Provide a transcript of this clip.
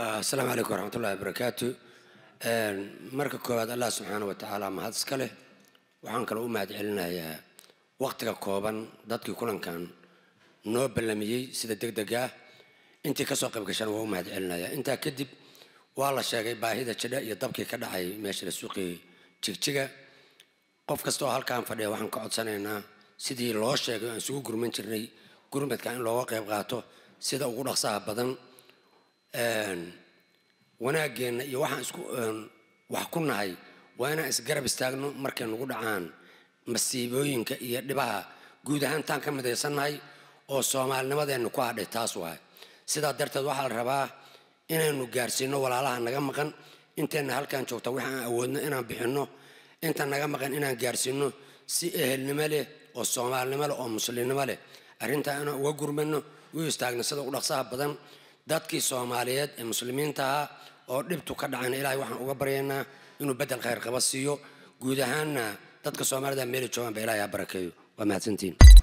asalaamu calaykum waraxmat ullahi barakaatu marka koowaad allah subxaana wa tacaala mahad iska leh waxaan kale u mahad celinayaa wakhtiga kooban dadkii kulankan noo ballamiyey sida deg degaah intii kasoo qayb gashana waa u mahad celinayaa intaa kadib waa la sheegay baahida jidha iyo dabkii ka dhacay meeshale suuqii jigjiga qof kasta oo halkan fadhiya waxaan ka codsanaynaa sidii loo sheegay oo aan isugu gurman jirnay gurmadka in looga qayb qaato sida ugu dhaqsaha badan wanaaggeenna iyo waxaan isku wax ku nahay waa inaan isgarab istaagno markay nagu dhacaan masiibooyinka iyo dhibaha guud ahaan taan ka midaysannahay oo soomaalinimadeenna ku hadhay taas waay sidaa darteed waxaa la rabaa inaynu gaarsiino walaalaha naga maqan inteenna halkan joogta wax aan awoodno inaan bixinno inta naga maqan inaan gaarsiino si ehelnimo leh oo soomaalinimo leh oo muslimnimo leh arrintaa inaan uga gurmano u istaagna sida u dhaqsaha badan dadkii soomaaliyeed ee muslimiinta ahaa oo dhibtu ka dhacayna ilaahay waxaan uga baryaynaa inuu beddel khayr khayrqaba siiyo guud ahaanna dadka soomaalida meeli joogaan ba ilahay ha barakeeyo waa mahadsantiin